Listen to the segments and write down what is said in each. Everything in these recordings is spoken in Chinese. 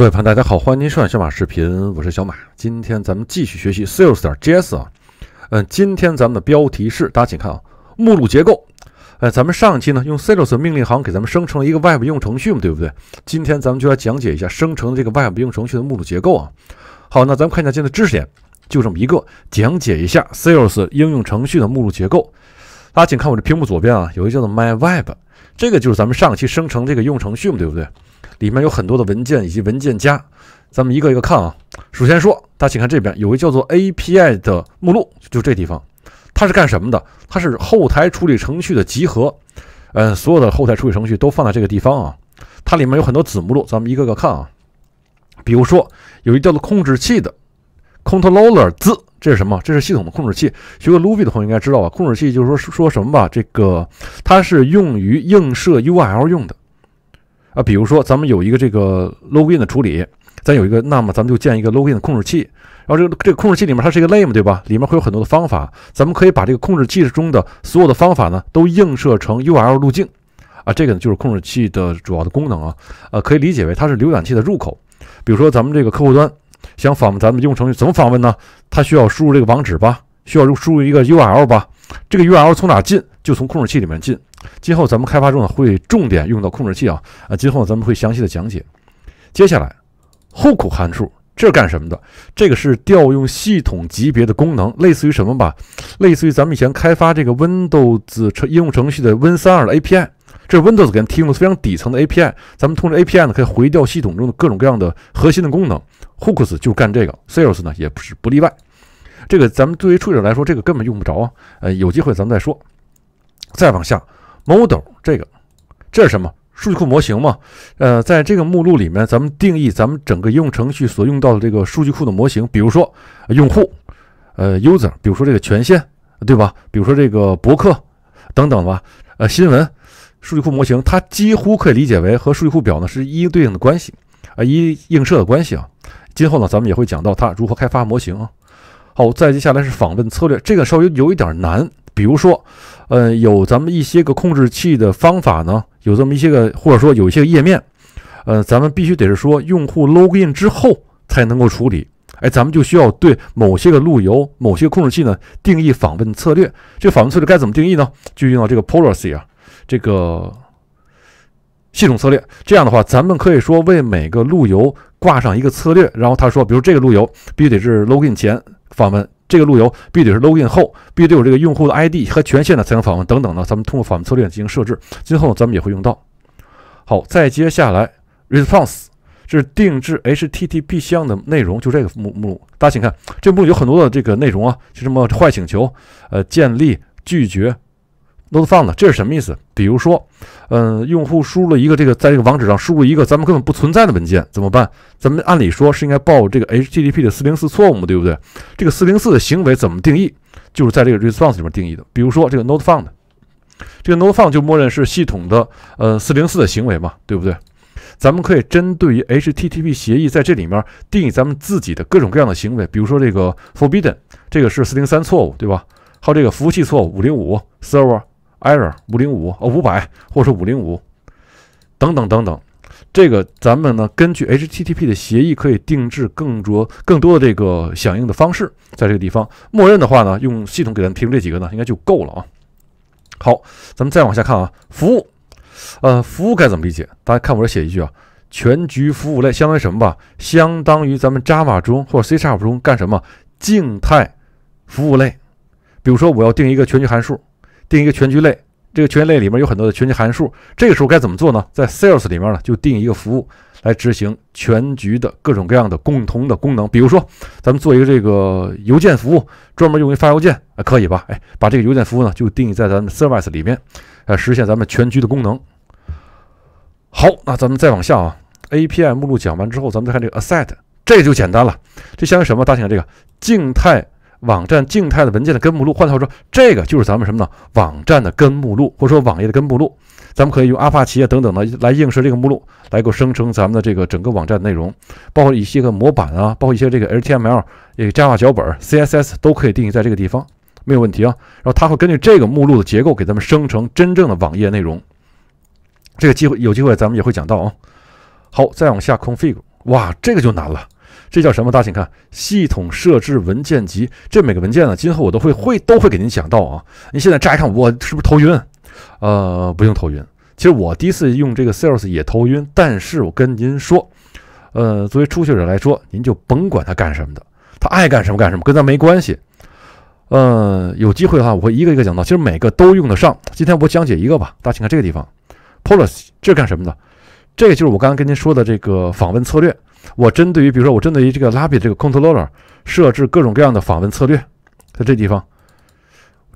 各位朋友，大家好，欢迎您收看小马视频，我是小马。今天咱们继续学习 s a i e s 点 JS 啊，嗯，今天咱们的标题是，大家请看啊，目录结构。呃，咱们上一期呢用 s a i e s 命令行给咱们生成了一个 Web 应用程序嘛，对不对？今天咱们就来讲解一下生成的这个 Web 应用程序的目录结构啊。好，那咱们看一下今天的知识点，就这么一个，讲解一下 s a i e s 应用程序的目录结构。大家请看我这屏幕左边啊，有一个叫做 my web，这个就是咱们上期生成这个应用程序嘛，对不对？里面有很多的文件以及文件夹，咱们一个一个看啊。首先说，大家请看这边，有个叫做 API 的目录，就这地方，它是干什么的？它是后台处理程序的集合，嗯，所有的后台处理程序都放在这个地方啊。它里面有很多子目录，咱们一个个看啊。比如说，有一叫做控制器的 controller 字，这是什么？这是系统的控制器。学过 Ruby 的朋友应该知道吧？控制器就是说说什么吧？这个它是用于映射 URL 用的。啊，比如说咱们有一个这个 login 的处理，咱有一个，那么咱们就建一个 login 的控制器，然后这个这个控制器里面它是一个类嘛，对吧？里面会有很多的方法，咱们可以把这个控制器中的所有的方法呢，都映射成 U L 路径，啊，这个呢就是控制器的主要的功能啊，呃，可以理解为它是浏览器的入口。比如说咱们这个客户端想访，问咱们用程序怎么访问呢？它需要输入这个网址吧，需要输输入一个 U L 吧，这个 U L 从哪进？就从控制器里面进。今后咱们开发中呢会重点用到控制器啊啊，今后咱们会详细的讲解。接下来，hook 函数这是干什么的？这个是调用系统级别的功能，类似于什么吧？类似于咱们以前开发这个 Windows 应用程序的 Win32 的 API，这是 Windows 给它提供了非常底层的 API。咱们通过 API 呢可以回调系统中的各种各样的核心的功能。Hooks 就干这个 s a r e s 呢也不是不例外。这个咱们作为初者来说，这个根本用不着啊。呃，有机会咱们再说。再往下。Model 这个，这是什么？数据库模型嘛。呃，在这个目录里面，咱们定义咱们整个应用程序所用到的这个数据库的模型，比如说用户，呃，user，比如说这个权限，对吧？比如说这个博客等等吧。呃，新闻数据库模型，它几乎可以理解为和数据库表呢是一对应的关系啊，一映射的关系啊。今后呢，咱们也会讲到它如何开发模型啊。好，再接下来是访问策略，这个稍微有一点难。比如说，呃，有咱们一些个控制器的方法呢，有这么一些个，或者说有一些个页面，呃，咱们必须得是说用户 login 之后才能够处理。哎，咱们就需要对某些个路由、某些控制器呢定义访问策略。这个访问策略该怎么定义呢？就用到这个 policy 啊，这个系统策略。这样的话，咱们可以说为每个路由挂上一个策略，然后他说，比如这个路由必须得是 login 前访问。这个路由必须是 login 后，必须有这个用户的 ID 和权限呢才能访问等等呢，咱们通过访问策略进行设置。今后咱们也会用到。好，再接下来 response 是定制 HTTP 项的内容，就这个目目录，大家请看，这目录有很多的这个内容啊，就什么坏请求、呃，建立、拒绝。Not found，这是什么意思？比如说，嗯，用户输入了一个这个，在这个网址上输入一个咱们根本不存在的文件，怎么办？咱们按理说是应该报这个 HTTP 的404错误嘛，对不对？这个404的行为怎么定义？就是在这个 response 里面定义的。比如说这个 Not found，这个 Not found 就默认是系统的呃404的行为嘛，对不对？咱们可以针对于 HTTP 协议在这里面定义咱们自己的各种各样的行为。比如说这个 Forbidden，这个是403错误，对吧？还有这个服务器错误505 Server。error 五零五啊五百，或者说五零五等等等等，这个咱们呢根据 HTTP 的协议可以定制更多更多的这个响应的方式，在这个地方，默认的话呢，用系统给咱提供这几个呢，应该就够了啊。好，咱们再往下看啊，服务，呃，服务该怎么理解？大家看我这写一句啊，全局服务类相当于什么吧？相当于咱们 Java 中或者 C 中干什么？静态服务类，比如说我要定一个全局函数。定一个全局类，这个全局类里面有很多的全局函数，这个时候该怎么做呢？在 Sales 里面呢，就定一个服务来执行全局的各种各样的共同的功能。比如说，咱们做一个这个邮件服务，专门用于发邮件，啊、可以吧？哎，把这个邮件服务呢，就定义在咱们 Service 里面，呃，实现咱们全局的功能。好，那咱们再往下啊，API 目录讲完之后，咱们再看这个 Asset，这就简单了，这相当于什么？大家看这个静态。网站静态的文件的根目录，换句话说，这个就是咱们什么呢？网站的根目录，或者说网页的根目录。咱们可以用阿帕奇啊等等的来映射这个目录，来够生成咱们的这个整个网站内容，包括一些个模板啊，包括一些这个 HTML、呃 Java 脚本、CSS 都可以定义在这个地方，没有问题啊。然后它会根据这个目录的结构给咱们生成真正的网页内容。这个机会有机会咱们也会讲到啊。好，再往下 config，哇，这个就难了。这叫什么？大家请看系统设置文件集。这每个文件呢，今后我都会会都会给您讲到啊。您现在乍一看，我是不是头晕？呃，不用头晕。其实我第一次用这个 Sales 也头晕，但是我跟您说，呃，作为初学者来说，您就甭管他干什么的，他爱干什么干什么，跟咱没关系。呃，有机会的话，我会一个一个讲到。其实每个都用得上。今天我讲解一个吧。大家请看这个地方，Policy 这是干什么的？这个就是我刚刚跟您说的这个访问策略。我针对于，比如说我针对于这个拉比这个 controller 设置各种各样的访问策略，在这地方，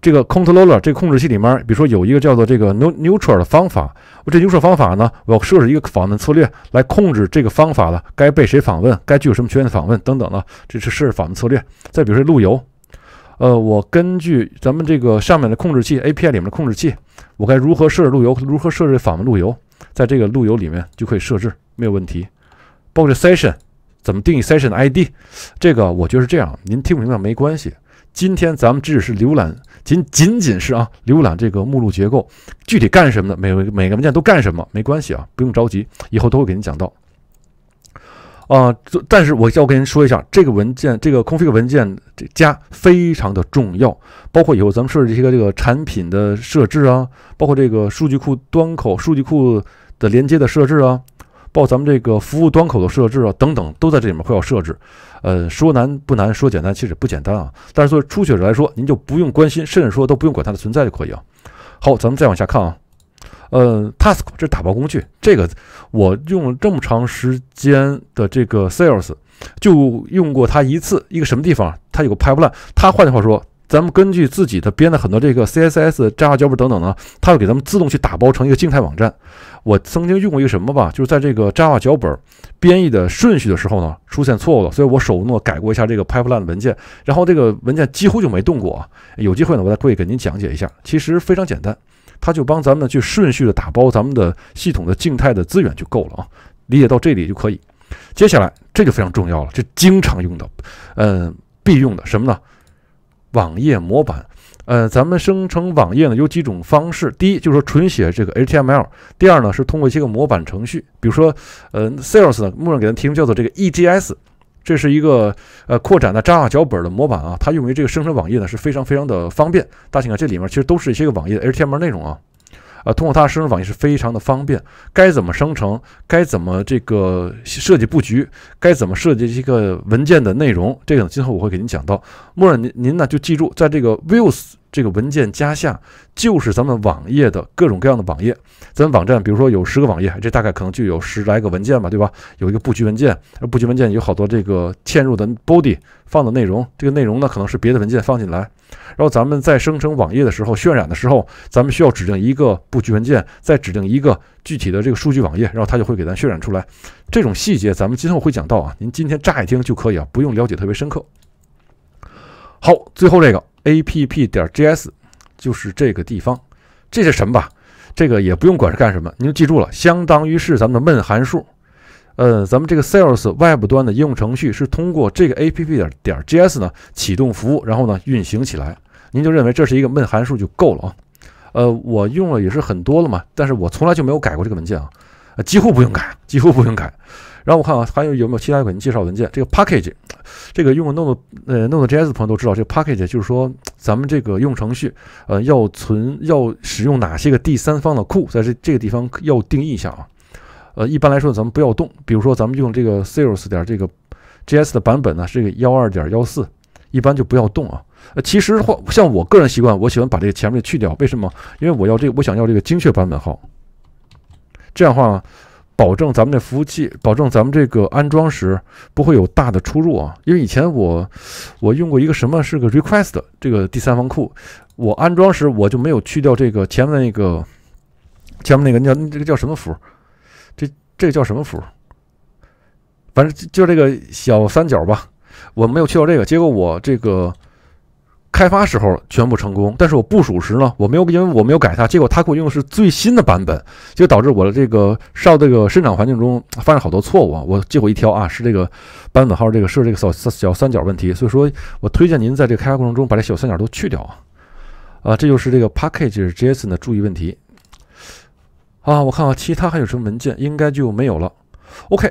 这个 controller 这控制器里面，比如说有一个叫做这个 n e neutral 的方法，我这 neutral 方法呢，我要设置一个访问策略来控制这个方法的该被谁访问，该具有什么权限访问等等的，这是设置访问策略。再比如说路由，呃，我根据咱们这个上面的控制器 API 里面的控制器，我该如何设置路由，如何设置访问路由，在这个路由里面就可以设置，没有问题。包括 session 怎么定义 session 的 ID，这个我觉得是这样。您听不明白没关系。今天咱们只是浏览，仅仅仅是啊，浏览这个目录结构，具体干什么的，每每个文件都干什么，没关系啊，不用着急，以后都会给您讲到。啊，但是我要跟您说一下，这个文件，这个 config 文件这加非常的重要，包括以后咱们设置一些这个产品的设置啊，包括这个数据库端口、数据库的连接的设置啊。报咱们这个服务端口的设置啊，等等，都在这里面会要设置。呃，说难不难，说简单其实不简单啊。但是作为初学者来说，您就不用关心，甚至说都不用管它的存在就可以啊。好，咱们再往下看啊。呃，Task，这是打包工具，这个我用了这么长时间的这个 Sales，就用过它一次。一个什么地方？它有个 Pipeline，它换句话说。咱们根据自己的编的很多这个 CSS Java 脚本等等呢，它会给咱们自动去打包成一个静态网站。我曾经用过一个什么吧，就是在这个 Java 脚本编译的顺序的时候呢，出现错误了，所以我手动改过一下这个 pipeline 文件，然后这个文件几乎就没动过。有机会呢，我再故意给您讲解一下，其实非常简单，它就帮咱们呢去顺序的打包咱们的系统的静态的资源就够了啊，理解到这里就可以。接下来这就非常重要了，就经常用的，嗯，必用的什么呢？网页模板，呃，咱们生成网页呢有几种方式。第一就是说纯写这个 HTML，第二呢是通过一些个模板程序，比如说，嗯，Sales 呢默认给咱提供叫做这个 e g s 这是一个呃扩展的 Java 脚本的模板啊，它用于这个生成网页呢是非常非常的方便。大家看这里面其实都是一些个网页的 HTML 内容啊。啊，通过它生成网页是非常的方便。该怎么生成？该怎么这个设计布局？该怎么设计一个文件的内容？这个呢，今后我会给您讲到。默认您您呢就记住，在这个 views。这个文件夹下就是咱们网页的各种各样的网页。咱们网站，比如说有十个网页，这大概可能就有十来个文件吧，对吧？有一个布局文件，而布局文件有好多这个嵌入的 body 放的内容。这个内容呢，可能是别的文件放进来。然后咱们在生成网页的时候、渲染的时候，咱们需要指定一个布局文件，再指定一个具体的这个数据网页，然后它就会给咱渲染出来。这种细节咱们今后会讲到啊，您今天乍一听就可以啊，不用了解特别深刻。好，最后这个。app 点 js 就是这个地方，这是什么吧？这个也不用管是干什么，您就记住了，相当于是咱们的 main 函数。呃，咱们这个 sales 外部端的应用程序是通过这个 app 点点 js 呢启动服务，然后呢运行起来。您就认为这是一个 main 函数就够了啊？呃，我用了也是很多了嘛，但是我从来就没有改过这个文件啊，几乎不用改，几乎不用改。然后我看啊，还有有没有其他给您介绍文件？这个 package，这个用 Node 呃 Node.js 的朋友都知道，这个 package 就是说咱们这个用程序呃要存要使用哪些个第三方的库，在这这个地方要定义一下啊。呃一般来说咱们不要动，比如说咱们用这个 s e r o u s 点这个 js 的版本呢是个幺二点幺四，一般就不要动啊。呃其实话像我个人习惯，我喜欢把这个前面去掉，为什么？因为我要这个我想要这个精确版本号，这样的话。保证咱们这服务器，保证咱们这个安装时不会有大的出入啊！因为以前我，我用过一个什么，是个 request 这个第三方库，我安装时我就没有去掉这个前面那个，前面那个叫那个叫什么符，这这个叫什么符，反正就这个小三角吧，我没有去掉这个，结果我这个。开发时候全部成功，但是我部署时呢，我没有因为我没有改它，结果它给我用的是最新的版本，就导致我的这个上这个生产环境中发生好多错误啊。我结果一挑啊，是这个版本号这个设这个小小三角问题，所以说我推荐您在这个开发过程中把这小三角都去掉啊。啊，这就是这个 package.json 的注意问题啊。我看看其他还有什么文件，应该就没有了。OK，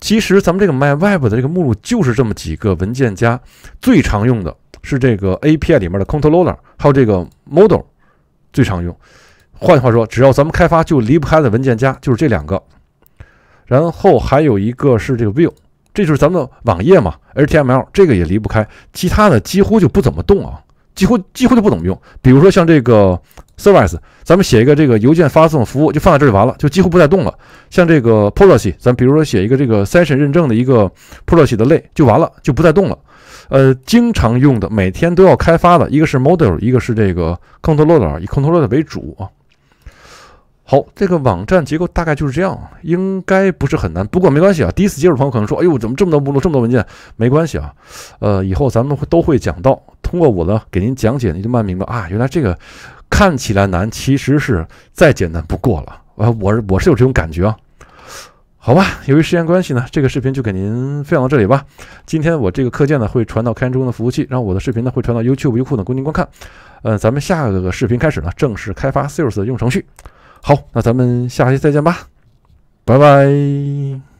其实咱们这个 my web 的这个目录就是这么几个文件夹最常用的。是这个 A P I 里面的 Controller，还有这个 Model 最常用。换句话说，只要咱们开发就离不开的文件夹就是这两个。然后还有一个是这个 View，这就是咱们的网页嘛，H T M L 这个也离不开。其他的几乎就不怎么动啊，几乎几乎就不怎么用。比如说像这个 Service，咱们写一个这个邮件发送服务就放在这就完了，就几乎不再动了。像这个 Policy，咱比如说写一个这个 Session 认证的一个 Policy 的类就完了，就不再动了。呃，经常用的，每天都要开发的一个是 model，一个是这个 controller 以 controller 为主啊。好，这个网站结构大概就是这样，应该不是很难。不过没关系啊，第一次接触的朋友可能说，哎呦，怎么这么多目录，这么多文件？没关系啊，呃，以后咱们会都会讲到，通过我的给您讲解，您就慢慢明白啊，原来这个看起来难，其实是再简单不过了啊。我我是有这种感觉。啊。好吧，由于时间关系呢，这个视频就给您分享到这里吧。今天我这个课件呢会传到开源中的服务器，然后我的视频呢会传到 YouTube 优酷呢供您观看。嗯，咱们下个视频开始呢，正式开发 s l r i 的用程序。好，那咱们下期再见吧，拜拜。